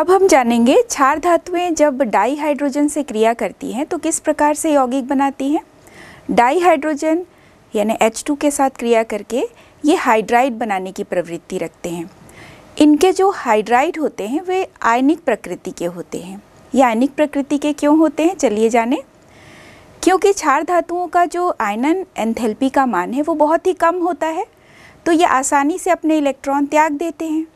अब हम जानेंगे क्षार धातुएं जब डाई हाइड्रोजन से क्रिया करती हैं तो किस प्रकार से यौगिक बनाती हैं डाई हाइड्रोजन यानी H2 के साथ क्रिया करके ये हाइड्राइड बनाने की प्रवृत्ति रखते हैं इनके जो हाइड्राइड होते हैं वे आयनिक प्रकृति के होते हैं ये आयनिक प्रकृति के क्यों होते हैं चलिए जाने क्योंकि क्षार धातुओं का जो आयनन एंथेल्पी का मान है वो बहुत ही कम होता है तो ये आसानी से अपने इलेक्ट्रॉन त्याग देते हैं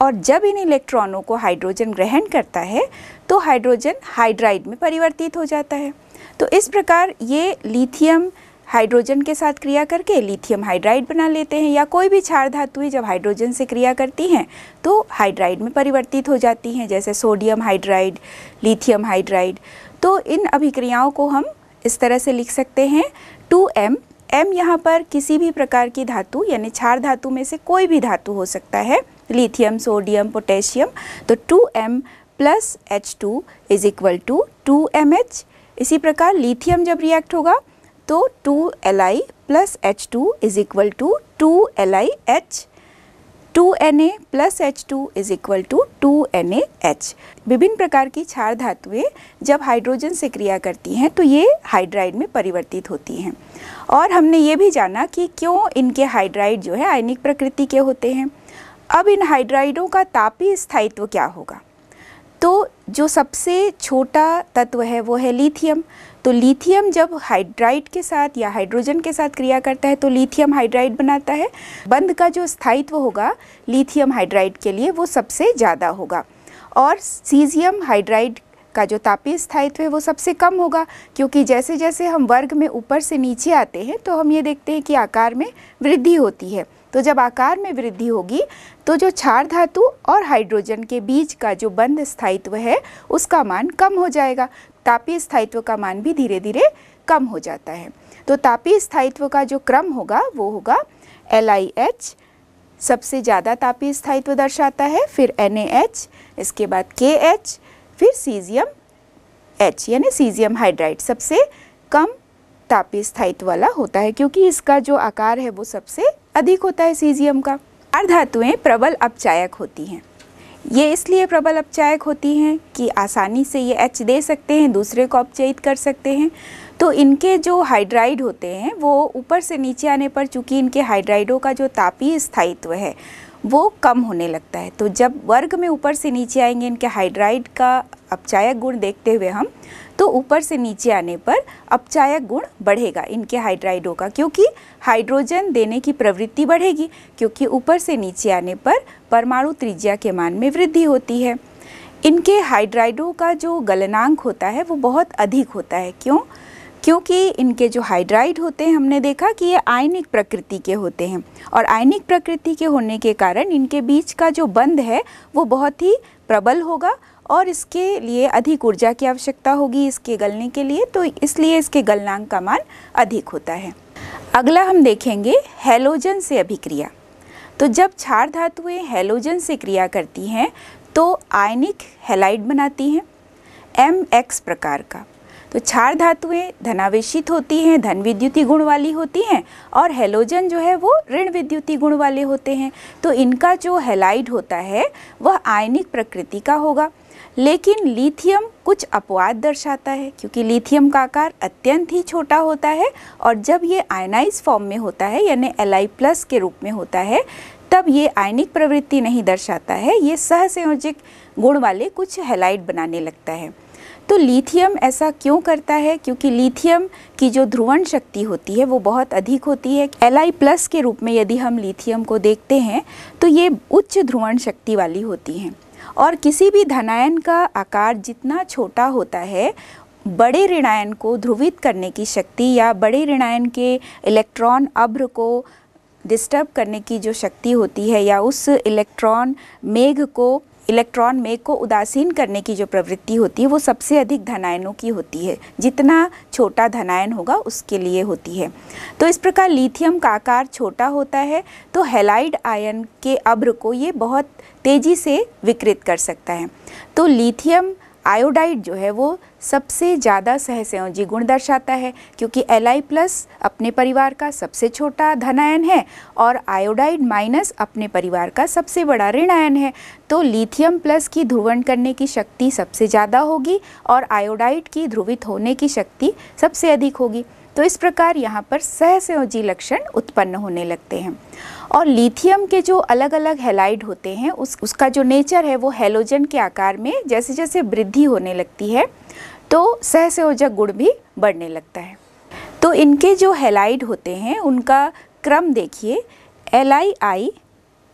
और जब इन इलेक्ट्रॉनों को हाइड्रोजन ग्रहण करता है तो हाइड्रोजन हाइड्राइड में परिवर्तित हो जाता है तो इस प्रकार ये लिथियम हाइड्रोजन के साथ क्रिया करके लिथियम हाइड्राइड बना लेते हैं या कोई भी क्षार धातुएं जब हाइड्रोजन से क्रिया करती हैं तो हाइड्राइड में परिवर्तित हो जाती हैं जैसे सोडियम हाइड्राइड लिथियम हाइड्राइड तो इन अभिक्रियाओं को हम इस तरह से लिख सकते हैं टू एम एम यहाँ पर किसी भी प्रकार की धातु यानी क्षार धातु में से कोई भी धातु हो सकता है lithium, sodium, potassium. तो 2m plus H two is equal to two M H इसी प्रकार लिथियम जब रिएक्ट होगा तो two L I plus H two is equal to two L I H two N A plus H two is equal to two N A H विभिन्न प्रकार की क्षार धातुएं जब हाइड्रोजन से क्रिया करती हैं तो ये हाइड्राइड में परिवर्तित होती हैं और हमने ये भी जाना कि क्यों इनके हाइड्राइड जो है आयनिक प्रकृति के होते हैं अब इन हाइड्राइडों का तापी स्थायित्व क्या होगा तो जो सबसे छोटा तत्व है वो है लिथियम तो लिथियम जब हाइड्राइड के साथ या हाइड्रोजन के साथ क्रिया करता है तो लिथियम हाइड्राइड बनाता है बंद का जो स्थायित्व होगा लिथियम हाइड्राइड के लिए वो सबसे ज़्यादा होगा और सीजियम हाइड्राइड का जो तापीय स्थायित्व है वो सबसे कम होगा क्योंकि जैसे जैसे हम वर्ग में ऊपर से नीचे आते हैं तो हम ये देखते हैं कि आकार में वृद्धि होती है तो जब आकार में वृद्धि होगी तो जो क्षार धातु और हाइड्रोजन के बीच का जो बंद स्थायित्व है उसका मान कम हो जाएगा तापीय स्थायित्व का मान भी धीरे धीरे कम हो जाता है तो तापीय स्थायित्व का जो क्रम होगा वो होगा एल आई एच सबसे ज़्यादा तापीय स्थायित्व दर्शाता है फिर एन एच इसके बाद के एच फिर सीजियम एच यानी सीजियम हाइड्राइड सबसे कम तापीय स्थायित्व वाला होता है क्योंकि इसका जो आकार है वो सबसे अधिक होता है सीजियम का अर्धातुएँ प्रबल अपचायक होती हैं ये इसलिए प्रबल अपचायक होती हैं कि आसानी से ये एच दे सकते हैं दूसरे को अपचयित कर सकते हैं तो इनके जो हाइड्राइड होते हैं वो ऊपर से नीचे आने पर चूँकि इनके हाइड्राइडों का जो तापीय स्थायित्व है वो कम होने लगता है तो जब वर्ग में ऊपर से नीचे आएंगे इनके हाइड्राइड का अपचायक गुण देखते हुए हम तो ऊपर से नीचे आने पर अपचायक गुण बढ़ेगा इनके हाइड्राइडों का क्योंकि हाइड्रोजन देने की प्रवृत्ति बढ़ेगी क्योंकि ऊपर से नीचे आने पर परमाणु त्रिज्या के मान में वृद्धि होती है इनके हाइड्राइडों का जो गलनांक होता है वो बहुत अधिक होता है क्यों क्योंकि इनके जो हाइड्राइड होते हैं हमने देखा कि ये आयनिक प्रकृति के होते हैं और आयनिक प्रकृति के होने के कारण इनके बीच का जो बंध है वो बहुत ही प्रबल होगा और इसके लिए अधिक ऊर्जा की आवश्यकता होगी इसके गलने के लिए तो इसलिए इसके गलनांक का मान अधिक होता है अगला हम देखेंगे हेलोजन से अभिक्रिया तो जब क्षार धातुएँ हेलोजन से क्रिया करती हैं तो आयनिक हेलाइड बनाती हैं एम एक्स प्रकार का तो क्षार धातुएँ धनावेशित होती हैं धन विद्युती गुण वाली होती हैं और हेलोजन जो है वो ऋण विद्युती गुण वाले होते हैं तो इनका जो हेलाइड होता है वह आयनिक प्रकृति का होगा लेकिन लिथियम कुछ अपवाद दर्शाता है क्योंकि लिथियम का आकार अत्यंत ही छोटा होता है और जब ये आयनाइज फॉर्म में होता है यानी एल प्लस के रूप में होता है तब ये आयनिक प्रवृत्ति नहीं दर्शाता है ये सहसंयोजक गुण वाले कुछ हेलाइट बनाने लगता है तो लिथियम ऐसा क्यों करता है क्योंकि लिथियम की जो ध्रुवण शक्ति होती है वो बहुत अधिक होती है एल आई प्लस के रूप में यदि हम लिथियम को देखते हैं तो ये उच्च ध्रुवण शक्ति वाली होती हैं और किसी भी धनायन का आकार जितना छोटा होता है बड़े ऋणायन को ध्रुवित करने की शक्ति या बड़े ऋणायन के इलेक्ट्रॉन अभ्र को डिस्टर्ब करने की जो शक्ति होती है या उस इलेक्ट्रॉन मेघ को इलेक्ट्रॉन मेघ को उदासीन करने की जो प्रवृत्ति होती है वो सबसे अधिक धनायनों की होती है जितना छोटा धनायन होगा उसके लिए होती है तो इस प्रकार लिथियम का आकार छोटा होता है तो हेलाइड आयन के अब्र को ये बहुत तेज़ी से विकृत कर सकता है तो लिथियम आयोडाइड जो है वो सबसे ज़्यादा सहसंयोजी गुण दर्शाता है क्योंकि एल आई प्लस अपने परिवार का सबसे छोटा धनायन है और आयोडाइड माइनस अपने परिवार का सबसे बड़ा ऋण आयन है तो लिथियम प्लस की ध्रुवण करने की शक्ति सबसे ज़्यादा होगी और आयोडाइड की ध्रुवित होने की शक्ति सबसे अधिक होगी तो इस प्रकार यहाँ पर सहसंयोजी लक्षण उत्पन्न होने लगते हैं और लिथियम के जो अलग अलग हेलाइड होते हैं उस उसका जो नेचर है वो हेलोजन के आकार में जैसे जैसे वृद्धि होने लगती है तो सहसयोजक गुण भी बढ़ने लगता है तो इनके जो हेलाइड होते हैं उनका क्रम देखिए एल आई आई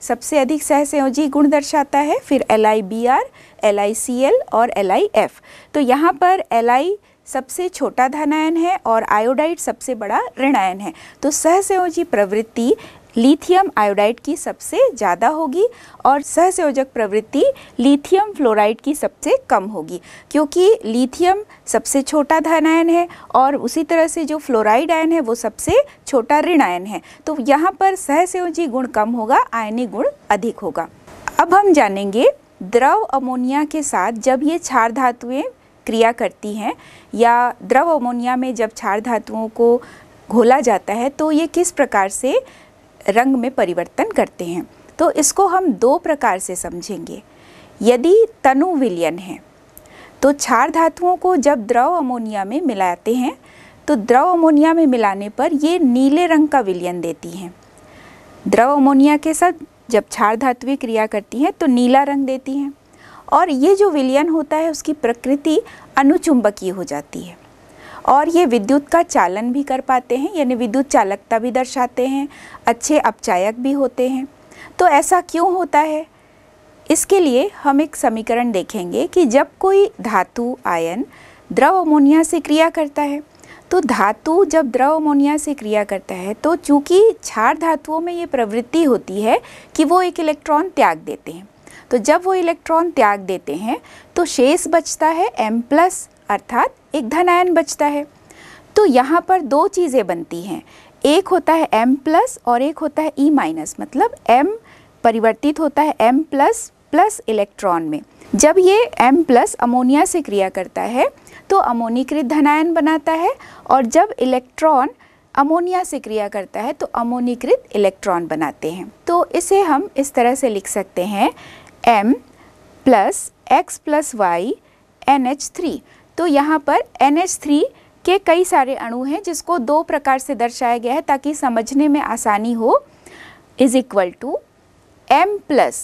सबसे अधिक सहसोजी गुण दर्शाता है फिर L I B R L I C L और एल आई एफ तो यहाँ पर एल आई सबसे छोटा धनायन है और आयोडाइड सबसे बड़ा ऋणायन है तो सहसयोजी प्रवृत्ति लिथियम आयोडाइड की सबसे ज़्यादा होगी और सहसंयोजक प्रवृत्ति लिथियम फ्लोराइड की सबसे कम होगी क्योंकि लिथियम सबसे छोटा धन आयन है और उसी तरह से जो फ्लोराइड आयन है वो सबसे छोटा ऋण आयन है तो यहाँ पर सहसंयोजी गुण कम होगा आयनी गुण अधिक होगा अब हम जानेंगे द्रव अमोनिया के साथ जब ये क्षार धातुएँ क्रिया करती हैं या द्रव अमोनिया में जब क्षार धातुओं को घोला जाता है तो ये किस प्रकार से रंग में परिवर्तन करते हैं तो इसको हम दो प्रकार से समझेंगे यदि तनु विलयन है तो क्षार धातुओं को जब द्रव अमोनिया में मिलाते हैं तो द्रव अमोनिया में मिलाने पर ये नीले रंग का विलयन देती हैं द्रव अमोनिया के साथ जब क्षार धातुएँ क्रिया करती हैं तो नीला रंग देती हैं और ये जो विलयन होता है उसकी प्रकृति अनुचुंबकीय हो जाती है और ये विद्युत का चालन भी कर पाते हैं यानी विद्युत चालकता भी दर्शाते हैं अच्छे अपचायक भी होते हैं तो ऐसा क्यों होता है इसके लिए हम एक समीकरण देखेंगे कि जब कोई धातु आयन द्रव अमोनिया से क्रिया करता है तो धातु जब द्रव अमोनिया से क्रिया करता है तो चूँकि क्षार धातुओं में ये प्रवृत्ति होती है कि वो एक इलेक्ट्रॉन त्याग देते हैं तो जब वो इलेक्ट्रॉन त्याग देते हैं तो शेष बचता है एम प्लस अर्थात एक धनायन बचता है तो यहाँ पर दो चीज़ें बनती हैं एक होता है m प्लस और एक होता है e माइनस मतलब m परिवर्तित होता है m प्लस प्लस इलेक्ट्रॉन में जब ये m प्लस अमोनिया से क्रिया करता है तो अमोनीकृत धनायन बनाता है और जब इलेक्ट्रॉन अमोनिया से क्रिया करता है तो अमोनीकृत इलेक्ट्रॉन बनाते हैं तो इसे हम इस तरह से लिख सकते हैं m plus X plus Y N H three तो यहाँ पर एन के कई सारे अणु हैं जिसको दो प्रकार से दर्शाया गया है ताकि समझने में आसानी हो is equal to M plus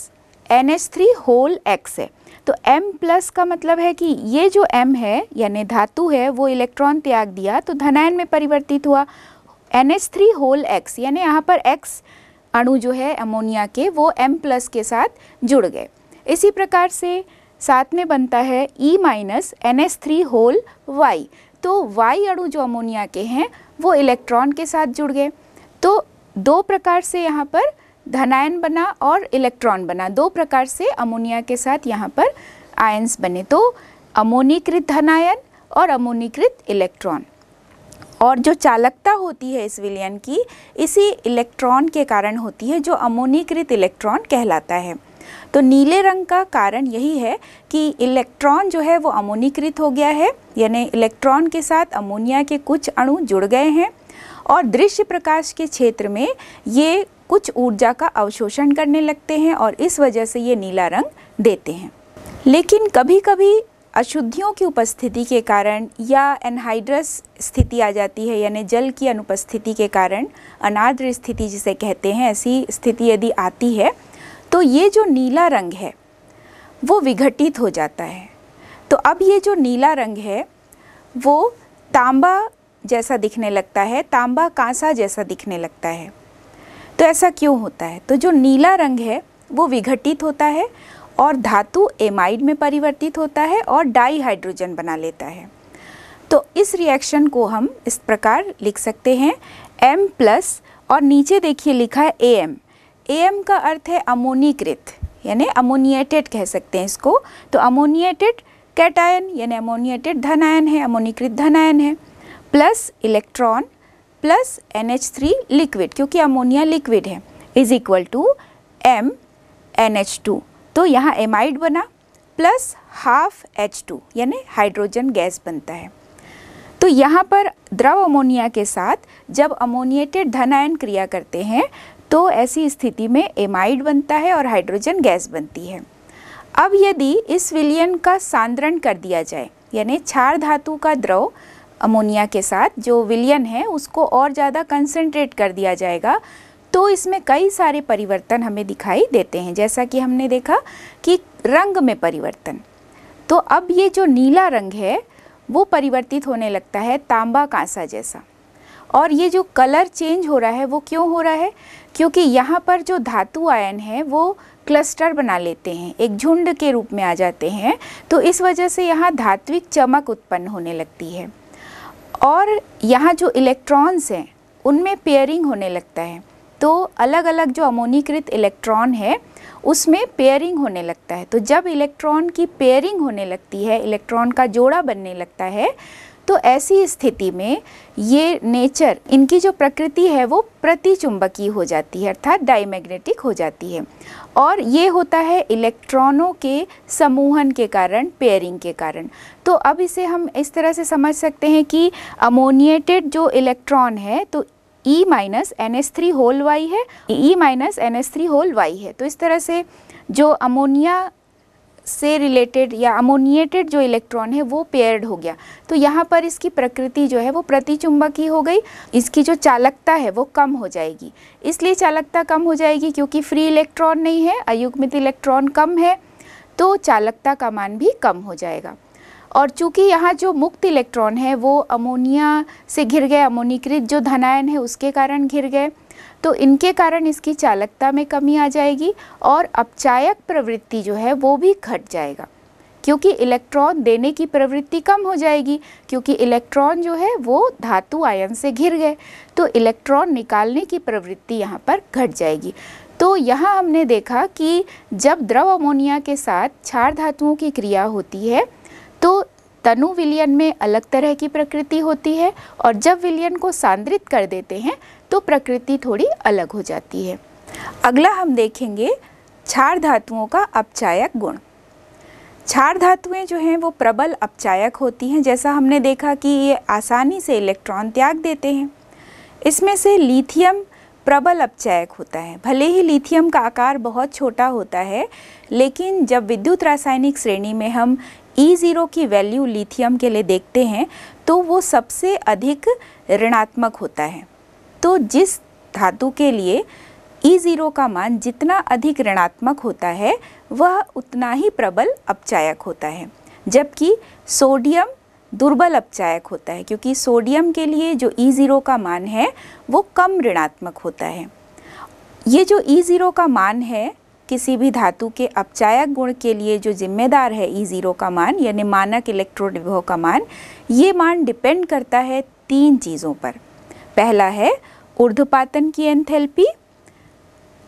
N H three whole X है तो m प्लस का मतलब है कि ये जो m है यानी धातु है वो इलेक्ट्रॉन त्याग दिया तो धनायन में परिवर्तित हुआ N H three whole X यानी यहाँ पर x अणु जो है अमोनिया के वो m प्लस के साथ जुड़ गए इसी प्रकार से साथ में बनता है E minus N S three whole Y तो वाई अणु जो अमोनिया के हैं वो इलेक्ट्रॉन के साथ जुड़ गए तो दो प्रकार से यहाँ पर धनायन बना और इलेक्ट्रॉन बना दो प्रकार से अमोनिया के साथ यहाँ पर आयंस बने तो अमोनीकृत धनायन और अमोनीकृत इलेक्ट्रॉन और जो चालकता होती है इस विलयन की इसी इलेक्ट्रॉन के कारण होती है जो अमोनीकृत इलेक्ट्रॉन कहलाता है तो नीले रंग का कारण यही है कि इलेक्ट्रॉन जो है वो अमोनीकृत हो गया है यानी इलेक्ट्रॉन के साथ अमोनिया के कुछ अणु जुड़ गए हैं और दृश्य प्रकाश के क्षेत्र में ये कुछ ऊर्जा का अवशोषण करने लगते हैं और इस वजह से ये नीला रंग देते हैं लेकिन कभी कभी अशुद्धियों की उपस्थिति के कारण या एनहाइड्रस स्थिति आ जाती है यानी जल की अनुपस्थिति के कारण अनाद्र स्थिति जिसे कहते हैं ऐसी स्थिति यदि आती है तो ये जो नीला रंग है वो विघटित हो जाता है तो अब ये जो नीला रंग है वो तांबा जैसा दिखने लगता है तांबा कांसा जैसा दिखने लगता है तो ऐसा क्यों होता है तो जो नीला रंग है वो विघटित होता है और धातु एमाइड में परिवर्तित होता है और डाई हाइड्रोजन बना लेता है तो इस रिएक्शन को हम इस प्रकार लिख सकते हैं एम प्लस और नीचे देखिए लिखा है ए एम एम का अर्थ है अमोनीकृत यानी अमोनिएटेड कह सकते हैं इसको तो अमोनिएटेड कैटायन यानी अमोनिएटेड धनायन है अमोनीकृत धनायन है plus electron plus N H three liquid क्योंकि अमोनिया लिक्विड है is equal to M N H two तो यहाँ एमाइड बना प्लस हाफ एच टू यानी हाइड्रोजन गैस बनता है तो यहाँ पर द्रव अमोनिया के साथ जब अमोनिएटेड धनायन क्रिया करते हैं तो ऐसी स्थिति में एमाइड बनता है और हाइड्रोजन गैस बनती है अब यदि इस विलियन का सांद्रण कर दिया जाए यानी क्षार धातु का द्रव अमोनिया के साथ जो विलियन है उसको और ज़्यादा कंसनट्रेट कर दिया जाएगा तो इसमें कई सारे परिवर्तन हमें दिखाई देते हैं जैसा कि हमने देखा कि रंग में परिवर्तन तो अब ये जो नीला रंग है वो परिवर्तित होने लगता है तांबा कांसा जैसा और ये जो कलर चेंज हो रहा है वो क्यों हो रहा है क्योंकि यहाँ पर जो धातु आयन है वो क्लस्टर बना लेते हैं एक झुंड के रूप में आ जाते हैं तो इस वजह से यहाँ धात्विक चमक उत्पन्न होने लगती है और यहाँ जो इलेक्ट्रॉन्स हैं उनमें पेयरिंग होने लगता है तो अलग अलग जो अमोनीकृत इलेक्ट्रॉन है उसमें पेयरिंग होने लगता है तो जब इलेक्ट्रॉन की पेयरिंग होने लगती है इलेक्ट्रॉन का जोड़ा बनने लगता है तो ऐसी स्थिति में ये नेचर इनकी जो प्रकृति है वो प्रतिचुंबकीय हो जाती है अर्थात डायमैग्नेटिक हो जाती है और ये होता है इलेक्ट्रॉनों के समूहन के कारण पेयरिंग के कारण तो अब इसे हम इस तरह से समझ सकते हैं कि अमोनिएटेड जो इलेक्ट्रॉन है तो E minus N S three whole Y है E minus N S three whole Y है तो इस तरह से जो अमोनिया से रिलेटेड या अमोनिएटेड जो इलेक्ट्रॉन है वो पेयर्ड हो गया तो यहाँ पर इसकी प्रकृति जो है वो प्रतिचुंबकीय हो गई इसकी जो चालकता है वो कम हो जाएगी इसलिए चालकता कम हो जाएगी क्योंकि फ्री इलेक्ट्रॉन नहीं है अयुग्मित इलेक्ट्रॉन कम है तो चालकता का मान भी कम हो जाएगा और चूंकि यहाँ जो मुक्त इलेक्ट्रॉन है वो अमोनिया से घिर गए अमोनीकृत जो धनायन है उसके कारण घिर गए तो इनके कारण इसकी चालकता में कमी आ जाएगी और अपचायक प्रवृत्ति जो है वो भी घट जाएगा क्योंकि इलेक्ट्रॉन देने की प्रवृत्ति कम हो जाएगी क्योंकि इलेक्ट्रॉन जो है वो धातु आयन से घिर गए तो इलेक्ट्रॉन निकालने की प्रवृत्ति यहाँ पर घट जाएगी तो यहाँ हमने देखा कि जब द्रव अमोनिया के साथ क्षार धातुओं की क्रिया होती है तो तनु विलियन में अलग तरह की प्रकृति होती है और जब विलियन को सांद्रित कर देते हैं तो प्रकृति थोड़ी अलग हो जाती है अगला हम देखेंगे क्षार धातुओं का अपचायक गुण क्षार धातुएं जो हैं वो प्रबल अपचायक होती हैं जैसा हमने देखा कि ये आसानी से इलेक्ट्रॉन त्याग देते हैं इसमें से लिथियम प्रबल अपचायक होता है भले ही लिथियम का आकार बहुत छोटा होता है लेकिन जब विद्युत रासायनिक श्रेणी में हम ई e ज़ीरो की वैल्यू लिथियम के लिए देखते हैं तो वो सबसे अधिक ऋणात्मक होता है तो जिस धातु के लिए ई e ज़ीरो का मान जितना अधिक ऋणात्मक होता है वह उतना ही प्रबल अपचायक होता है जबकि सोडियम दुर्बल अपचायक होता है क्योंकि सोडियम के लिए जो ई e ज़ीरो का मान है वो कम ऋणात्मक होता है ये जो ई e ज़ीरो का मान है किसी भी धातु के अपचायक गुण के लिए जो जिम्मेदार है ई ज़ीरो का मान यानी मानक इलेक्ट्रोड विभव का मान ये मान डिपेंड करता है तीन चीज़ों पर पहला है ऊर्ध्वपातन की एंथेल्पी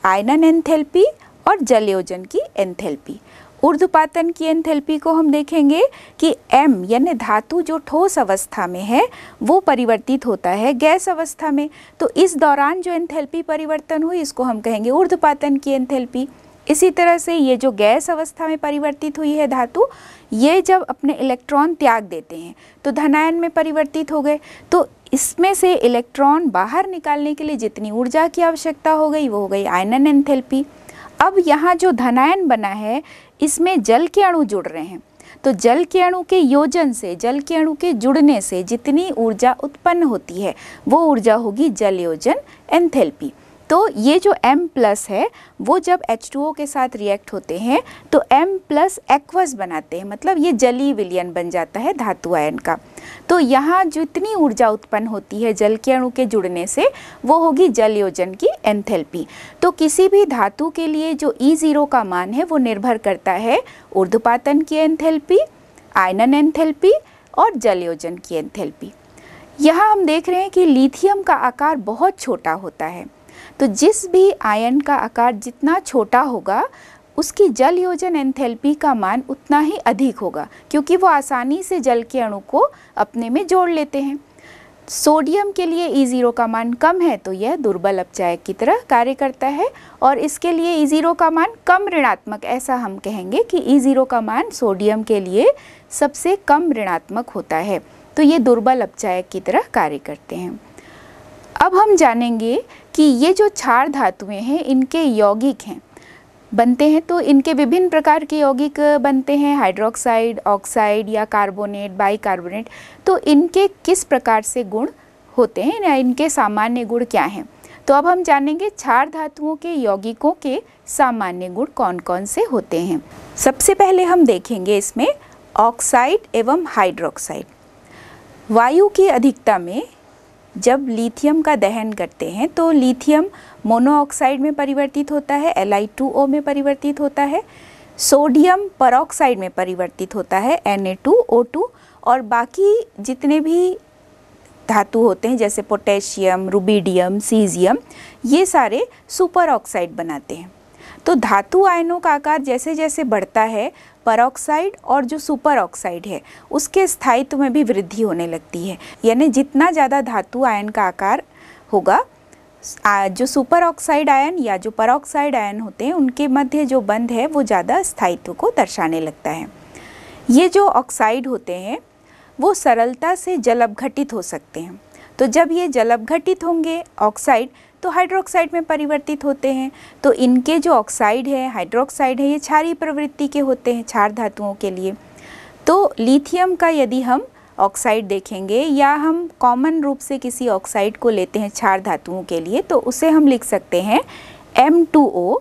आयनन एंथेल्पी और जलयोजन की एंथेल्पी ऊर्ध्वपातन की एंथेल्पी को हम देखेंगे कि M यानी धातु जो ठोस अवस्था में है वो परिवर्तित होता है गैस अवस्था में तो इस दौरान जो एंथेल्पी परिवर्तन हुई इसको हम कहेंगे ऊर्ध्वपातन की एंथेल्पी इसी तरह से ये जो गैस अवस्था में परिवर्तित हुई है धातु ये जब अपने इलेक्ट्रॉन त्याग देते हैं तो धनायन में परिवर्तित हो गए तो इसमें से इलेक्ट्रॉन बाहर निकालने के लिए जितनी ऊर्जा की आवश्यकता हो गई वो हो गई आयनन एंथेल्पी अब यहाँ जो धनायन बना है इसमें जल के अणु जुड़ रहे हैं तो जल के अणु के योजन से जल के अणु के जुड़ने से जितनी ऊर्जा उत्पन्न होती है वो ऊर्जा होगी जल योजन एंथेल्पी तो ये जो M प्लस है वो जब H2O के साथ रिएक्ट होते हैं तो M प्लस एक्वस बनाते हैं मतलब ये जली विलियन बन जाता है धातु आयन का तो यहाँ जितनी ऊर्जा उत्पन्न होती है जल के अणु के जुड़ने से वो होगी जल योजन की एंथेल्पी तो किसी भी धातु के लिए जो ई e ज़ीरो का मान है वो निर्भर करता है ऊर्ध्वपातन की एंथेल्पी आयनन एंथेल्पी और जल योजन की एंथेल्पी यहाँ हम देख रहे हैं कि लिथियम का आकार बहुत छोटा होता है तो जिस भी आयन का आकार जितना छोटा होगा उसकी जल योजन एंथैल्पी का मान उतना ही अधिक होगा क्योंकि वो आसानी से जल के अणु को अपने में जोड़ लेते हैं सोडियम के लिए ई e ज़ीरो का मान कम है तो यह दुर्बल अपचायक की तरह कार्य करता है और इसके लिए ई e ज़ीरो का मान कम ऋणात्मक ऐसा हम कहेंगे कि ई e ज़ीरो का मान सोडियम के लिए सबसे कम ऋणात्मक होता है तो ये दुर्बल अपचायक की तरह कार्य करते हैं अब हम जानेंगे कि ये जो क्षार धातुएं हैं इनके यौगिक हैं बनते हैं तो इनके विभिन्न प्रकार के यौगिक बनते हैं हाइड्रोक्साइड ऑक्साइड या कार्बोनेट बाइकार्बोनेट तो इनके किस प्रकार से गुण होते हैं या इनके सामान्य गुण क्या हैं तो अब हम जानेंगे क्षार धातुओं के यौगिकों के सामान्य गुण कौन कौन से होते हैं सबसे पहले हम देखेंगे इसमें ऑक्साइड एवं हाइड्रोक्साइड वायु की अधिकता में जब लिथियम का दहन करते हैं तो लिथियम मोनोऑक्साइड में परिवर्तित होता है एल में परिवर्तित होता है सोडियम परऑक्साइड में परिवर्तित होता है Na2O2 और बाकी जितने भी धातु होते हैं जैसे पोटेशियम रूबीडियम सीजियम ये सारे सुपर ऑक्साइड बनाते हैं तो धातु आयनों का आकार जैसे जैसे बढ़ता है परऑक्साइड और जो सुपर ऑक्साइड है उसके स्थायित्व में भी वृद्धि होने लगती है यानी जितना ज़्यादा धातु आयन का आकार होगा जो सुपर ऑक्साइड आयन या जो परऑक्साइड आयन होते हैं उनके मध्य जो बंध है वो ज़्यादा स्थायित्व को दर्शाने लगता है ये जो ऑक्साइड होते हैं वो सरलता से जल हो सकते हैं तो जब ये जलअघटित होंगे ऑक्साइड तो हाइड्रोक्साइड में परिवर्तित होते हैं तो इनके जो ऑक्साइड है हाइड्रोक्साइड है ये क्षारी प्रवृत्ति के होते हैं क्षार धातुओं के लिए तो लिथियम का यदि हम ऑक्साइड देखेंगे या हम कॉमन रूप से किसी ऑक्साइड को लेते हैं क्षार धातुओं के लिए तो उसे हम लिख सकते हैं M two O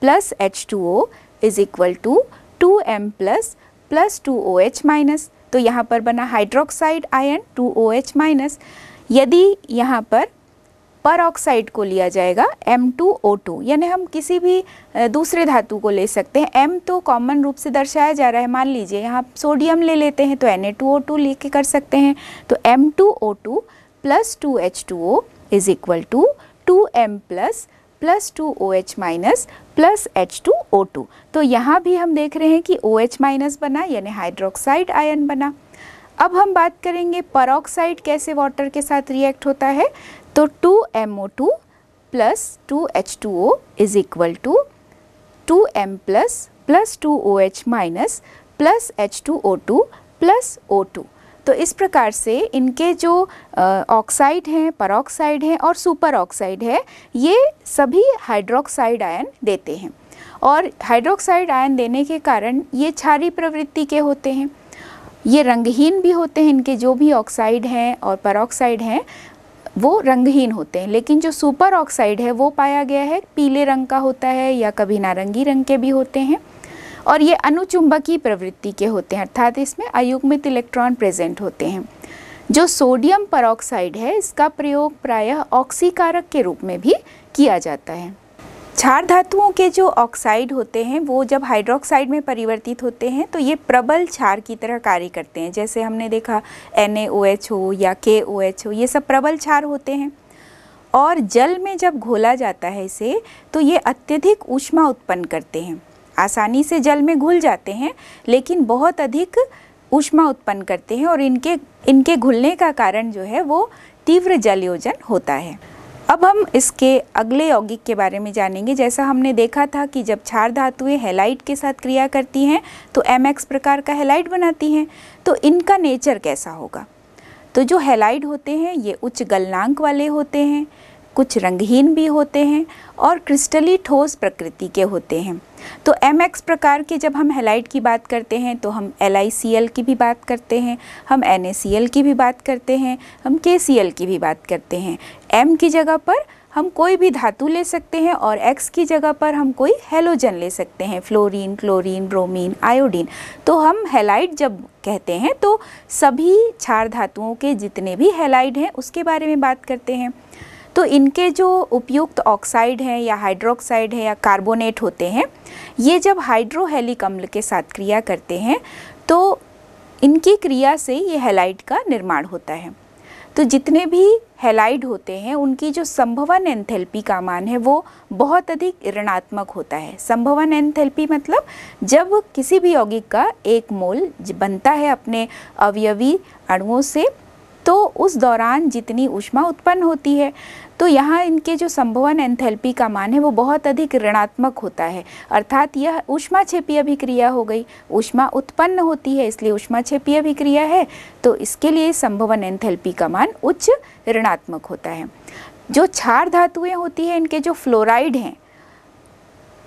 plus H two O is equal to two M plus plus two O H minus तो यहाँ पर बना hydroxide ion two O H minus यदि यहाँ पर पर ऑक्साइड को लिया जाएगा M2O2 यानी हम किसी भी दूसरे धातु को ले सकते हैं M तो कॉमन रूप से दर्शाया जा रहा है मान लीजिए यहाँ सोडियम ले लेते हैं तो Na2O2 ले कर सकते हैं तो M2O2 plus two H two O is equal to two M plus plus two O H minus plus H two O two तो यहाँ भी हम देख रहे हैं कि ओ एच माइनस बना यानी हाइड्रोक्साइड आयन बना अब हम बात करेंगे परऑक्साइड कैसे वाटर के साथ रिएक्ट होता है तो 2MO2 plus 2H2O is equal to 2M plus plus two O H minus plus H two O two plus O two तो इस प्रकार से इनके जो ऑक्साइड हैं परऑक्साइड हैं और सुपर ऑक्साइड है ये सभी हाइड्रोक्साइड आयन देते हैं और हाइड्रोक्साइड आयन देने के कारण ये क्षारी प्रवृत्ति के होते हैं ये रंगहीन भी होते हैं इनके जो भी ऑक्साइड हैं और परऑक्साइड हैं वो रंगहीन होते हैं लेकिन जो सुपर ऑक्साइड है वो पाया गया है पीले रंग का होता है या कभी नारंगी रंग के भी होते हैं और ये अनुचुंबकीय प्रवृत्ति के होते हैं अर्थात इसमें अयुग्मित इलेक्ट्रॉन प्रेजेंट होते हैं जो सोडियम परऑक्साइड है इसका प्रयोग प्रायः ऑक्सीकारक के रूप में भी किया जाता है क्षार धातुओं के जो ऑक्साइड होते हैं वो जब हाइड्रोक्साइड में परिवर्तित होते हैं तो ये प्रबल क्षार की तरह कार्य करते हैं जैसे हमने देखा एन हो या के हो ये सब प्रबल क्षार होते हैं और जल में जब घोला जाता है इसे तो ये अत्यधिक ऊष्मा उत्पन्न करते हैं आसानी से जल में घुल जाते हैं लेकिन बहुत अधिक ऊष्मा उत्पन्न करते हैं और इनके इनके घुलने का कारण जो है वो तीव्र जलयोजन होता है अब हम इसके अगले यौगिक के बारे में जानेंगे जैसा हमने देखा था कि जब क्षार धातुएं हेलाइट के साथ क्रिया करती हैं तो एम प्रकार का हेलाइट बनाती हैं तो इनका नेचर कैसा होगा तो जो हेलाइट होते हैं ये उच्च गलनांक वाले होते हैं कुछ रंगहीन भी होते हैं और क्रिस्टली ठोस प्रकृति के होते हैं तो एम एक्स प्रकार के जब हम हेलाइट की बात करते हैं तो हम एल आई सी एल की भी बात करते हैं हम एन ए सी एल की भी बात करते हैं हम के सी एल की भी बात करते हैं एम की जगह पर हम कोई भी धातु ले सकते हैं और एक्स की जगह पर हम कोई हेलोजन ले सकते हैं फ्लोरीन क्लोरीन ब्रोमीन आयोडीन तो हम हेलाइट जब कहते हैं तो सभी क्षार धातुओं के जितने भी हेलाइड हैं उसके बारे में बात करते हैं तो इनके जो उपयुक्त ऑक्साइड हैं या हाइड्रोक्साइड है या कार्बोनेट होते हैं ये जब हाइड्रोहेलिक अम्ल के साथ क्रिया करते हैं तो इनकी क्रिया से ये हेलाइड का निर्माण होता है तो जितने भी हेलाइड होते हैं उनकी जो संभवन एंथेल्पी का मान है वो बहुत अधिक ऋणात्मक होता है संभवन एंथेल्पी मतलब जब किसी भी यौगिक का एक मोल बनता है अपने अवयवी अणुओं से तो उस दौरान जितनी ऊष्मा उत्पन्न होती है तो यहाँ इनके जो संभवन एंथैल्पी का मान है वो बहुत अधिक ऋणात्मक होता है अर्थात यह ऊष्मा छेपी अभिक्रिया हो गई ऊष्मा उत्पन्न होती है इसलिए ऊष्मा छेपी अभिक्रिया है तो इसके लिए संभवन एंथैल्पी का मान उच्च ऋणात्मक होता है जो क्षार धातुएँ होती हैं इनके जो फ्लोराइड हैं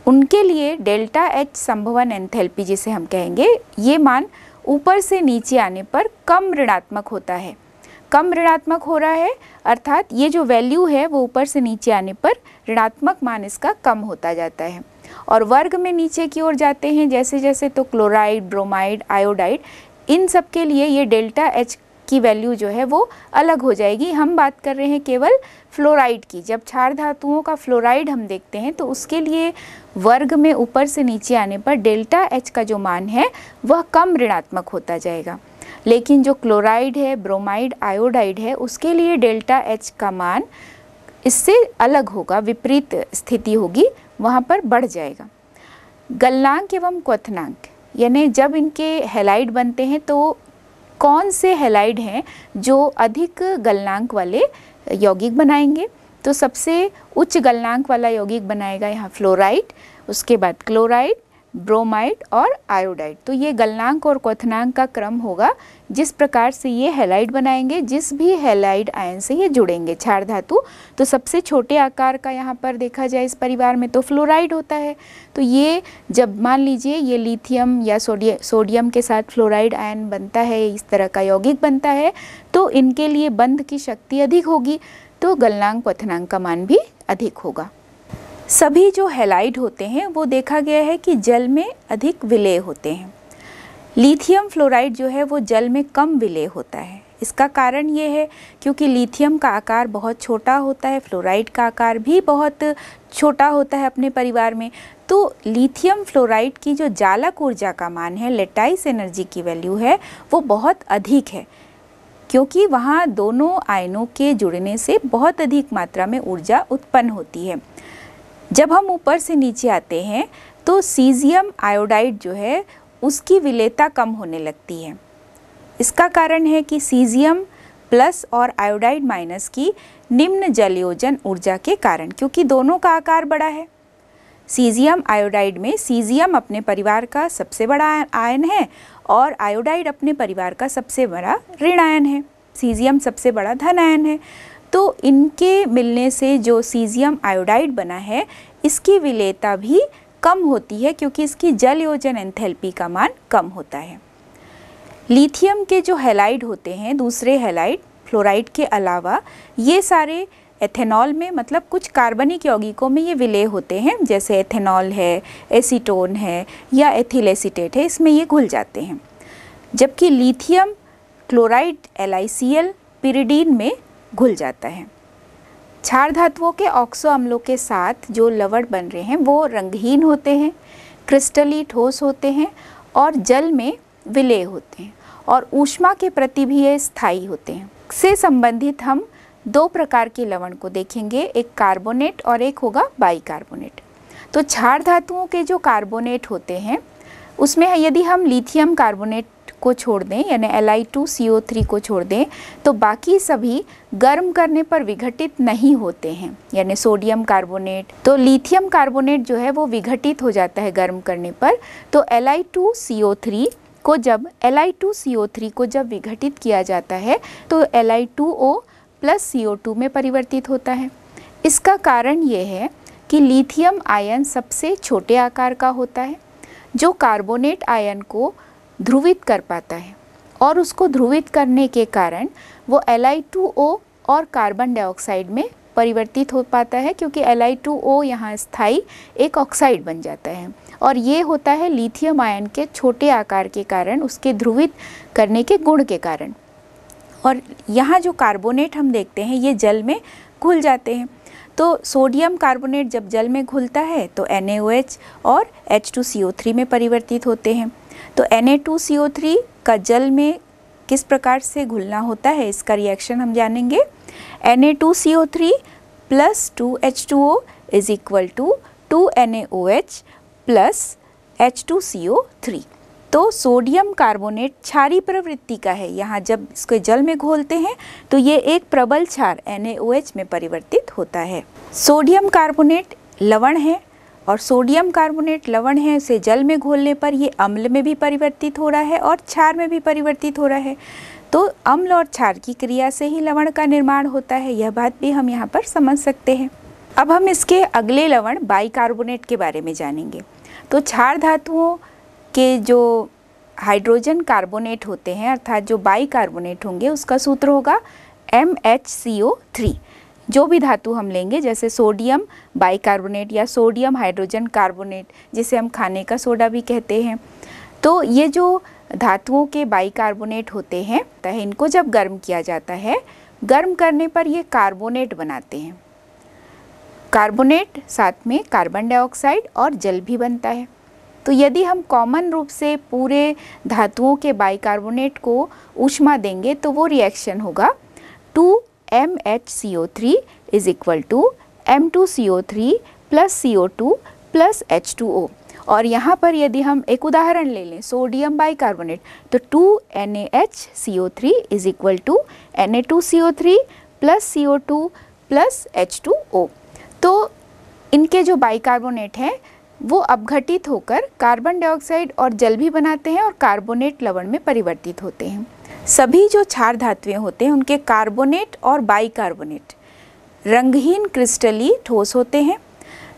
उनके लिए डेल्टा एच संभवन एंथैल्पी जिसे हम कहेंगे ये मान ऊपर से नीचे आने पर कम ऋणात्मक होता है कम ऋणात्मक हो रहा है अर्थात ये जो वैल्यू है वो ऊपर से नीचे आने पर ऋणात्मक मान इसका कम होता जाता है और वर्ग में नीचे की ओर जाते हैं जैसे जैसे तो क्लोराइड ब्रोमाइड आयोडाइड इन सब के लिए ये डेल्टा एच की वैल्यू जो है वो अलग हो जाएगी हम बात कर रहे हैं केवल फ्लोराइड की जब क्षार धातुओं का फ्लोराइड हम देखते हैं तो उसके लिए वर्ग में ऊपर से नीचे आने पर डेल्टा एच का जो मान है वह कम ऋणात्मक होता जाएगा लेकिन जो क्लोराइड है ब्रोमाइड आयोडाइड है उसके लिए डेल्टा एच का मान इससे अलग होगा विपरीत स्थिति होगी वहाँ पर बढ़ जाएगा गलनांक एवं क्वथनांक यानी जब इनके हेलाइड बनते हैं तो कौन से हेलाइड हैं जो अधिक गलनांक वाले यौगिक बनाएंगे तो सबसे उच्च गलनांक वाला यौगिक बनाएगा यहाँ फ्लोराइड उसके बाद क्लोराइड ब्रोमाइड और आयोडाइड तो ये गलनांक और क्वथनांक का क्रम होगा जिस प्रकार से ये हेलाइड बनाएंगे जिस भी हेलाइड आयन से ये जुड़ेंगे क्षार धातु तो सबसे छोटे आकार का यहाँ पर देखा जाए इस परिवार में तो फ्लोराइड होता है तो ये जब मान लीजिए ये लिथियम या सोडियम सोडियम के साथ फ्लोराइड आयन बनता है इस तरह का यौगिक बनता है तो इनके लिए बंध की शक्ति अधिक होगी तो गलनांक क्वथनांक का मान भी अधिक होगा सभी जो हेलाइड होते हैं वो देखा गया है कि जल में अधिक विलय होते हैं लिथियम फ्लोराइड जो है वो जल में कम विलय होता है इसका कारण ये है क्योंकि लिथियम का आकार बहुत छोटा होता है फ्लोराइड का आकार भी बहुत छोटा होता है अपने परिवार में तो लिथियम फ्लोराइड की जो जालक ऊर्जा का मान है लेटाइस एनर्जी की वैल्यू है वो बहुत अधिक है क्योंकि वहाँ दोनों आयनों के जुड़ने से बहुत अधिक मात्रा में ऊर्जा उत्पन्न होती है जब हम ऊपर से नीचे आते हैं तो सीजियम आयोडाइड जो है उसकी विलेता कम होने लगती है इसका कारण है कि सीजियम प्लस और आयोडाइड माइनस की निम्न जलयोजन ऊर्जा के कारण क्योंकि दोनों का आकार बड़ा है सीजियम आयोडाइड में सीजियम अपने परिवार का सबसे बड़ा आयन है और आयोडाइड अपने परिवार का सबसे बड़ा ऋण आयन है सीजियम सबसे बड़ा धन आयन है तो इनके मिलने से जो सीजियम आयोडाइड बना है इसकी विलेयता भी कम होती है क्योंकि इसकी जल योजन एंथैल्पी का मान कम होता है लिथियम के जो हेलाइड होते हैं दूसरे हेलाइड फ्लोराइड के अलावा ये सारे एथेनॉल में मतलब कुछ कार्बनिक यौगिकों में ये विलय होते हैं जैसे एथेनॉल है एसीटोन है या एथिल एसीटेट है इसमें ये घुल जाते हैं जबकि लिथियम क्लोराइड एल पिरीडीन में घुल जाता है क्षार धातुओं के ऑक्सो अम्लों के साथ जो लवण बन रहे हैं वो रंगहीन होते हैं क्रिस्टली ठोस होते हैं और जल में विलय होते हैं और ऊष्मा के प्रति भी ये स्थायी होते हैं से संबंधित हम दो प्रकार के लवण को देखेंगे एक कार्बोनेट और एक होगा बाइकार्बोनेट तो क्षार धातुओं के जो कार्बोनेट होते हैं उसमें यदि हम लिथियम कार्बोनेट को छोड़ दें यानी L I two C O three को छोड़ दें तो बाकी सभी गर्म करने पर विघटित नहीं होते हैं यानी सोडियम कार्बोनेट तो लिथियम कार्बोनेट जो है वो विघटित हो जाता है गर्म करने पर तो L I two C O three को जब L I two C O three को जब विघटित किया जाता है तो L I two O plus C O two में परिवर्तित होता है इसका कारण ये है कि लिथियम आयन सबसे छोटे आकार का होता है जो कार्बोनेट आयन को ध्रुवित कर पाता है और उसको ध्रुवित करने के कारण वो एल और कार्बन डाइऑक्साइड में परिवर्तित हो पाता है क्योंकि एल आई टू ओ यहाँ स्थाई एक ऑक्साइड बन जाता है और ये होता है लिथियम आयन के छोटे आकार के कारण उसके ध्रुवित करने के गुण के कारण और यहाँ जो कार्बोनेट हम देखते हैं ये जल में घुल जाते हैं तो सोडियम कार्बोनेट जब जल में घुलता है तो NaOH और H2CO3 में परिवर्तित होते हैं तो Na2CO3 का जल में किस प्रकार से घुलना होता है इसका रिएक्शन हम जानेंगे Na2CO3 plus two H two O is equal to two N A O H plus H two C O three तो सोडियम कार्बोनेट क्षारी प्रवृत्ति का है यहाँ जब इसको जल में घोलते हैं तो ये एक प्रबल क्षार NaOH में परिवर्तित होता है सोडियम कार्बोनेट लवण है और सोडियम कार्बोनेट लवण है उसे जल में घोलने पर ये अम्ल में भी परिवर्तित हो रहा है और क्षार में भी परिवर्तित हो रहा है तो अम्ल और क्षार की क्रिया से ही लवण का निर्माण होता है यह बात भी हम यहाँ पर समझ सकते हैं अब हम इसके अगले लवण बाईकार्बोनेट के बारे में जानेंगे तो क्षार धातुओं के जो हाइड्रोजन कार्बोनेट होते हैं अर्थात जो बाइकार्बोनेट होंगे उसका सूत्र होगा M H C O three जो भी धातु हम लेंगे जैसे सोडियम बाइकार्बोनेट या सोडियम हाइड्रोजन कार्बोनेट जिसे हम खाने का सोडा भी कहते हैं तो ये जो धातुओं के बाइकार्बोनेट होते हैं इनको जब गर्म किया जाता है गर्म करने पर ये कार्बोनेट बनाते हैं कार्बोनेट साथ में कार्बन डाइऑक्साइड और जल भी बनता है तो यदि हम कॉमन रूप से पूरे धातुओं के बाइकार्बोनेट को ऊष्मा देंगे तो वो रिएक्शन होगा two MHCO3 is equal to M2CO3 plus CO2 plus H2O और यहाँ पर यदि हम एक उदाहरण ले लें सोडियम बाइकार्बोनेट तो two N A H C O three is equal to N A two C O three plus C O two plus H two O तो इनके जो बाइकार्बोनेट हैं वो अपघटित होकर कार्बन डाइऑक्साइड और जल भी बनाते हैं और कार्बोनेट लवण में परिवर्तित होते हैं सभी जो क्षार धातुएं होते हैं उनके कार्बोनेट और बाइकार्बोनेट रंगहीन क्रिस्टली ठोस होते हैं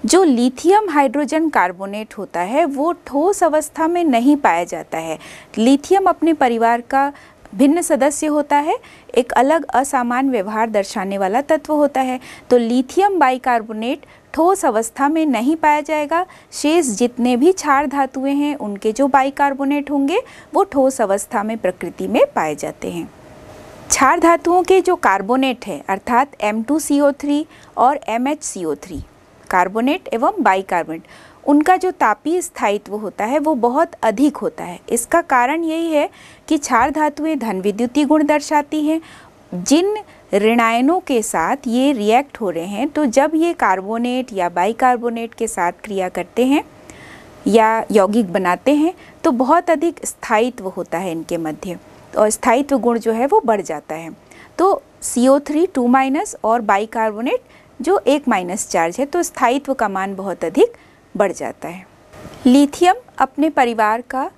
जो लिथियम हाइड्रोजन कार्बोनेट होता है वो ठोस अवस्था में नहीं पाया जाता है लिथियम अपने परिवार का भिन्न सदस्य होता है एक अलग असामान्य व्यवहार दर्शाने वाला तत्व होता है तो लिथियम बाइकार्बोनेट ठोस अवस्था में नहीं पाया जाएगा शेष जितने भी क्षार धातुएं हैं उनके जो बाइकार्बोनेट होंगे वो ठोस अवस्था में प्रकृति में पाए जाते हैं क्षार धातुओं के जो कार्बोनेट है अर्थात एम और एम कार्बोनेट एवं बाइकार्बोनेट उनका जो तापीय स्थायित्व होता है वो बहुत अधिक होता है इसका कारण यही है कि क्षार धातुएं धन विद्युतीय गुण दर्शाती हैं जिन ऋणायनों के साथ ये रिएक्ट हो रहे हैं तो जब ये कार्बोनेट या बाइकार्बोनेट के साथ क्रिया करते हैं या यौगिक बनाते हैं तो बहुत अधिक स्थायित्व होता है इनके मध्य और स्थायित्व गुण जो है वो बढ़ जाता है तो C O three two minus और बाइकार्बोनेट जो एक माइनस चार्ज है तो स्थायित्व का मान बहुत अधिक बढ़ जाता है लिथियम अपने परिवार का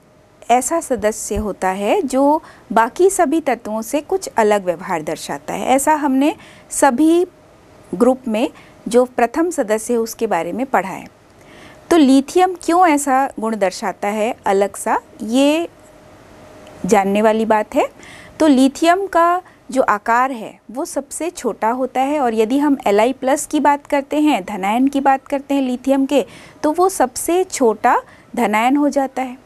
ऐसा सदस्य होता है जो बाकी सभी तत्वों से कुछ अलग व्यवहार दर्शाता है ऐसा हमने सभी ग्रुप में जो प्रथम सदस्य है उसके बारे में पढ़ा है तो लिथियम क्यों ऐसा गुण दर्शाता है अलग सा ये जानने वाली बात है तो लिथियम का जो आकार है वो सबसे छोटा होता है और यदि हम एल प्लस की बात करते हैं धनायन की बात करते हैं लिथियम के तो वो सबसे छोटा धनायन हो जाता है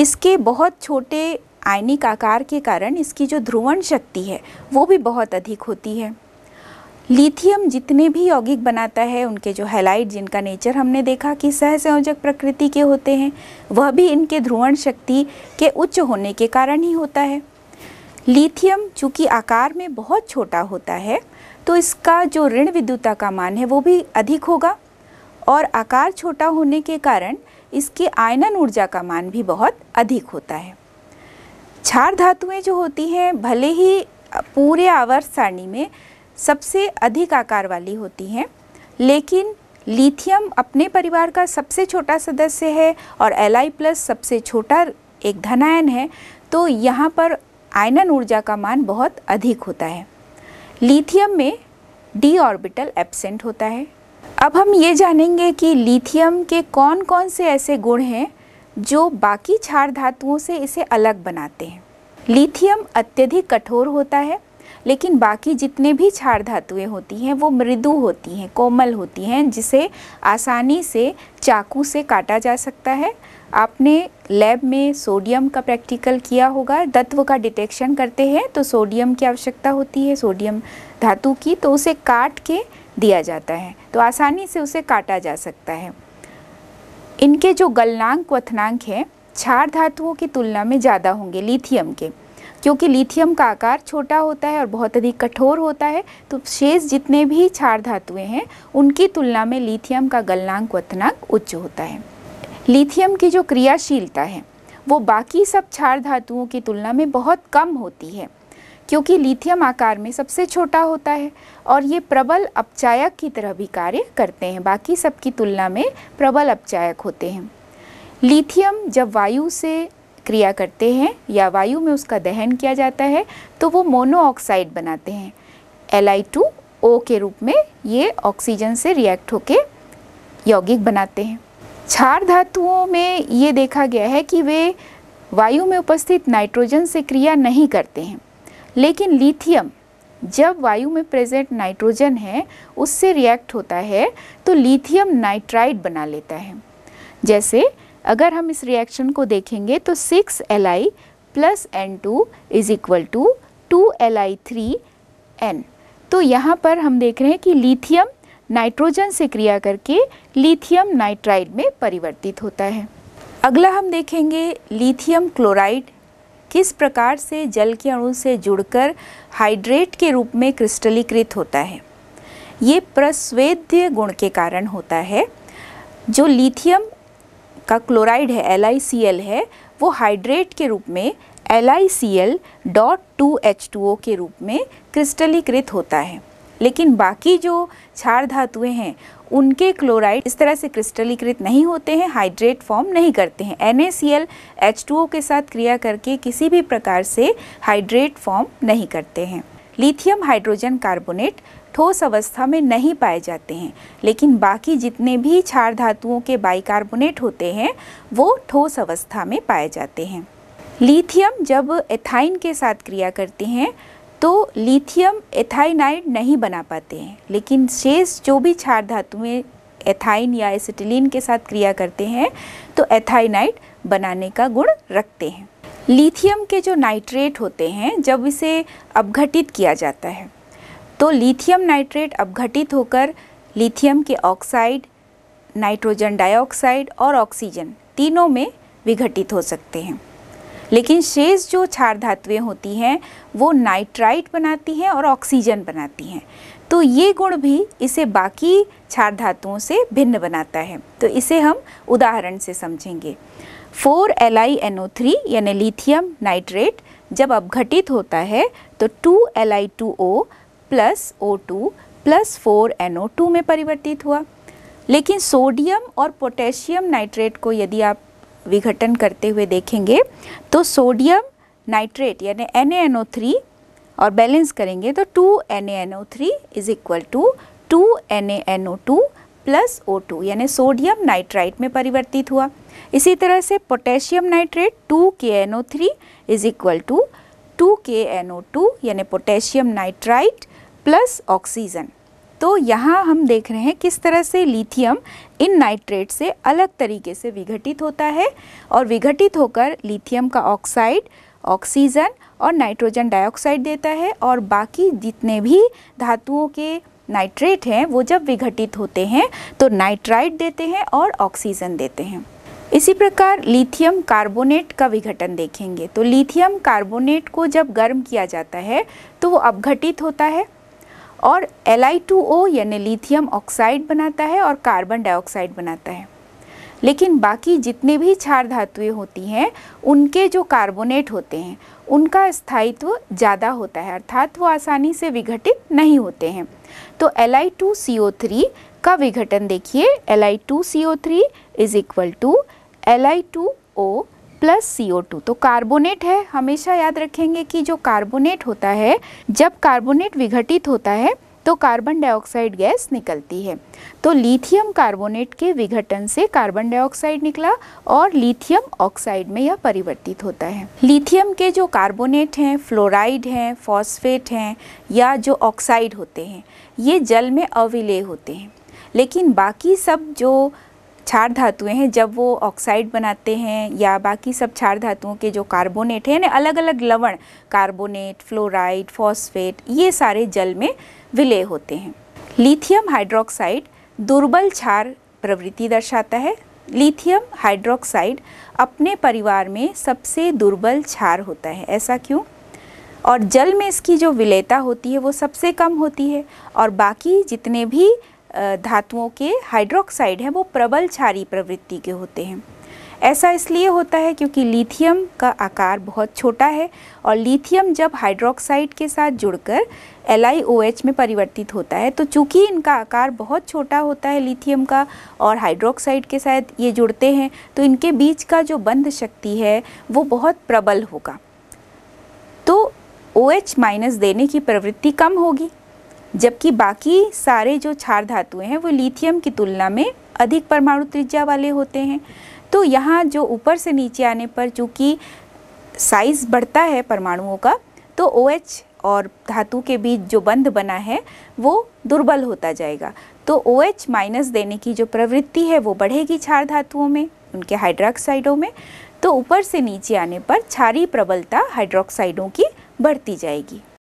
इसके बहुत छोटे आयनिक आकार के कारण इसकी जो ध्रुवण शक्ति है वो भी बहुत अधिक होती है लिथियम जितने भी यौगिक बनाता है उनके जो हेलाइट जिनका नेचर हमने देखा कि सहसंयोजक प्रकृति के होते हैं वह भी इनके ध्रुवण शक्ति के उच्च होने के कारण ही होता है लिथियम चूँकि आकार में बहुत छोटा होता है तो इसका जो ऋण विद्युता का मान है वो भी अधिक होगा और आकार छोटा होने के कारण इसके आयनन ऊर्जा का मान भी बहुत अधिक होता है क्षार धातुएं जो होती हैं भले ही पूरे आवर्त सारणी में सबसे अधिक आकार वाली होती हैं लेकिन लिथियम अपने परिवार का सबसे छोटा सदस्य है और एल प्लस सबसे छोटा एक धनायन है तो यहाँ पर आयनन ऊर्जा का मान बहुत अधिक होता है लिथियम में डी ऑर्बिटल एब्सेंट होता है अब हम ये जानेंगे कि लिथियम के कौन कौन से ऐसे गुण हैं जो बाकी क्षार धातुओं से इसे अलग बनाते हैं लिथियम अत्यधिक कठोर होता है लेकिन बाकी जितने भी क्षार धातुएँ होती हैं वो मृदु होती हैं कोमल होती हैं जिसे आसानी से चाकू से काटा जा सकता है आपने लैब में सोडियम का प्रैक्टिकल किया होगा तत्व का डिटेक्शन करते हैं तो सोडियम की आवश्यकता होती है सोडियम धातु की तो उसे काट के दिया जाता है तो आसानी से उसे काटा जा सकता है इनके जो गलनांक क्वथनांक हैं क्षार धातुओं की तुलना में ज़्यादा होंगे लिथियम के क्योंकि लिथियम का आकार छोटा होता है और बहुत अधिक कठोर होता है तो शेष जितने भी क्षार धातुएँ हैं उनकी तुलना में लिथियम का गलनांक क्वथनांक उच्च होता है लिथियम की जो क्रियाशीलता है वो बाकी सब क्षार धातुओं की तुलना में बहुत कम होती है क्योंकि लिथियम आकार में सबसे छोटा होता है और ये प्रबल अपचायक की तरह भी कार्य करते हैं बाकी सब की तुलना में प्रबल अपचायक होते हैं लिथियम जब वायु से क्रिया करते हैं या वायु में उसका दहन किया जाता है तो वो मोनोऑक्साइड बनाते हैं एल आई टू ओ के रूप में ये ऑक्सीजन से रिएक्ट होके यौगिक बनाते हैं क्षार धातुओं में ये देखा गया है कि वे वायु में उपस्थित नाइट्रोजन से क्रिया नहीं करते हैं लेकिन लिथियम जब वायु में प्रेजेंट नाइट्रोजन है उससे रिएक्ट होता है तो लिथियम नाइट्राइड बना लेता है जैसे अगर हम इस रिएक्शन को देखेंगे तो six L I plus N two is equal to two L I three N तो यहाँ पर हम देख रहे हैं कि लिथियम नाइट्रोजन से क्रिया करके लिथियम नाइट्राइड में परिवर्तित होता है अगला हम देखेंगे लिथियम क्लोराइड किस प्रकार से जल के अणु से जुड़कर हाइड्रेट के रूप में क्रिस्टलीकृत होता है ये प्रस्वेद्य गुण के कारण होता है जो लिथियम का क्लोराइड है एल है वो हाइड्रेट के रूप में L I C L dot two H two O के रूप में क्रिस्टलीकृत होता है लेकिन बाकी जो क्षार धातुएँ हैं उनके क्लोराइड इस तरह से क्रिस्टलीकृत नहीं होते हैं हाइड्रेट फॉर्म नहीं करते हैं एन H2O के साथ क्रिया करके किसी भी प्रकार से हाइड्रेट फॉर्म नहीं करते हैं लिथियम हाइड्रोजन कार्बोनेट ठोस अवस्था में नहीं पाए जाते हैं लेकिन बाकी जितने भी क्षार धातुओं के बाइकार्बोनेट होते हैं वो ठोस अवस्था में पाए जाते हैं लीथियम जब एथाइन के साथ क्रिया करते हैं तो लिथियम एथाइनाइड नहीं बना पाते हैं लेकिन शेष जो भी क्षार धातुएँ एथाइन या एसिटिलीन के साथ क्रिया करते हैं तो एथाइनाइड बनाने का गुण रखते हैं लिथियम के जो नाइट्रेट होते हैं जब इसे अपघटित किया जाता है तो लिथियम नाइट्रेट अपघटित होकर लिथियम के ऑक्साइड नाइट्रोजन डाइऑक्साइड और ऑक्सीजन तीनों में विघटित हो सकते हैं लेकिन शेष जो क्षार धातुएँ होती हैं वो नाइट्राइट बनाती हैं और ऑक्सीजन बनाती हैं तो ये गुण भी इसे बाकी क्षार धातुओं से भिन्न बनाता है तो इसे हम उदाहरण से समझेंगे four L I N O three यानी लिथियम नाइट्रेट जब अपघटित होता है तो two L I two O plus O two plus four N O two में परिवर्तित हुआ लेकिन सोडियम और पोटेशियम नाइट्रेट को यदि आप विघटन करते हुए देखेंगे तो सोडियम नाइट्रेट यानी थ्री और बैलेंस करेंगे तो two three is equal to two two plus two यानी सोडियम नाइट्राइट में परिवर्तित हुआ इसी तरह से potassium nitrate two three is equal to two two यानी पोटेशियम नाइट्राइट प्लस ऑक्सीजन तो यहाँ हम देख रहे हैं किस तरह से लिथियम इन नाइट्रेट से अलग तरीके से विघटित होता है और विघटित होकर लिथियम का ऑक्साइड ऑक्सीजन और नाइट्रोजन डाइऑक्साइड देता है और बाकी जितने भी धातुओं के नाइट्रेट हैं वो जब विघटित होते हैं तो नाइट्राइड देते हैं और ऑक्सीजन देते हैं इसी प्रकार लिथियम कार्बोनेट का विघटन देखेंगे तो लिथियम कार्बोनेट को जब गर्म किया जाता है तो वो अपघटित होता है और Li2O यानी लिथियम ऑक्साइड बनाता है और कार्बन डाइऑक्साइड बनाता है लेकिन बाकी जितने भी क्षार धातुएँ होती हैं उनके जो कार्बोनेट होते हैं उनका स्थायित्व ज़्यादा होता है अर्थात वो आसानी से विघटित नहीं होते हैं तो Li2CO3 का विघटन देखिए Li2CO3 two C O three is equal to L I two O plus two तो कार्बोनेट है हमेशा याद रखेंगे कि जो कार्बोनेट होता है जब कार्बोनेट विघटित होता है तो कार्बन डाइऑक्साइड गैस निकलती है तो लिथियम कार्बोनेट के विघटन से कार्बन डाइऑक्साइड निकला और लिथियम ऑक्साइड में यह परिवर्तित होता है लिथियम के जो कार्बोनेट हैं फ्लोराइड हैं फॉस्फेट हैं या जो ऑक्साइड होते हैं ये जल में अविलेय होते हैं लेकिन बाकी सब जो क्षार धातुएं हैं जब वो ऑक्साइड बनाते हैं या बाकी सब क्षार धातुओं के जो कार्बोनेट हैं यानी अलग अलग लवण कार्बोनेट फ्लोराइड फॉस्फेट ये सारे जल में विलय होते हैं लिथियम हाइड्रोक्साइड दुर्बल क्षार प्रवृत्ति दर्शाता है लिथियम हाइड्रोक्साइड अपने परिवार में सबसे दुर्बल क्षार होता है ऐसा क्यों और जल में इसकी जो विलयता होती है वो सबसे कम होती है और बाकी जितने भी धातुओं के हाइड्रोक्साइड हैं वो प्रबल क्षारी प्रवृत्ति के होते हैं ऐसा इसलिए होता है क्योंकि लिथियम का आकार बहुत छोटा है और लिथियम जब हाइड्रोक्साइड के साथ जुड़कर एल में परिवर्तित होता है तो चूंकि इनका आकार बहुत छोटा होता है लिथियम का और हाइड्रोक्साइड के साथ ये जुड़ते हैं तो इनके बीच का जो बंध शक्ति है वो बहुत प्रबल होगा तो ओ OH माइनस देने की प्रवृत्ति कम होगी जबकि बाकी सारे जो क्षार धातुएं हैं वो लिथियम की तुलना में अधिक परमाणु त्रिज्या वाले होते हैं तो यहाँ जो ऊपर से नीचे आने पर चूँकि साइज़ बढ़ता है परमाणुओं का तो ओ OH और धातु के बीच जो बंध बना है वो दुर्बल होता जाएगा तो ओ OH माइनस देने की जो प्रवृत्ति है वो बढ़ेगी क्षार धातुओं में उनके हाइड्रोक्साइडों में तो ऊपर से नीचे आने पर क्षारी प्रबलता हाइड्रोक्साइडों की बढ़ती जाएगी